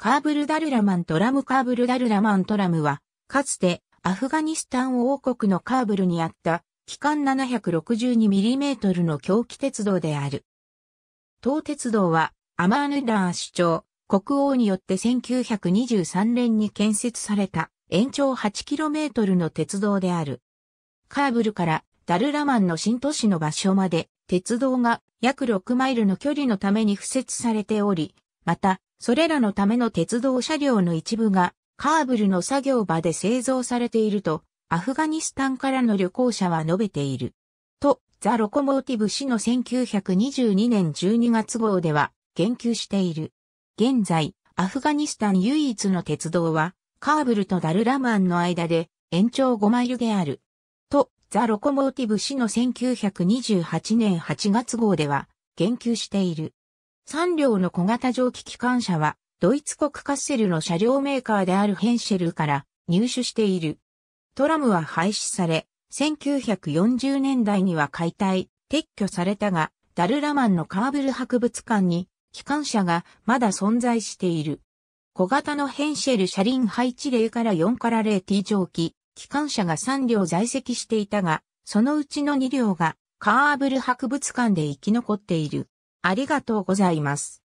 カーブルダルラマントラムカーブルダルラマントラムは、かつてアフガニスタン王国のカーブルにあった期間 762mm の狂気鉄道である。東鉄道はアマーヌダー首長、国王によって1923年に建設された延長 8km の鉄道である。カーブルからダルラマンの新都市の場所まで鉄道が約6マイルの距離のために付設されており、また、それらのための鉄道車両の一部が、カーブルの作業場で製造されていると、アフガニスタンからの旅行者は述べている。と、ザ・ロコモーティブ氏の1922年12月号では、言及している。現在、アフガニスタン唯一の鉄道は、カーブルとダルラマンの間で、延長5マイルである。と、ザ・ロコモーティブ氏の1928年8月号では、言及している。3両の小型蒸気機関車は、ドイツ国カッセルの車両メーカーであるヘンシェルから入手している。トラムは廃止され、1940年代には解体、撤去されたが、ダルラマンのカーブル博物館に、機関車がまだ存在している。小型のヘンシェル車輪配置0から4から 0T 蒸気、機関車が3両在籍していたが、そのうちの2両がカーブル博物館で生き残っている。ありがとうございます。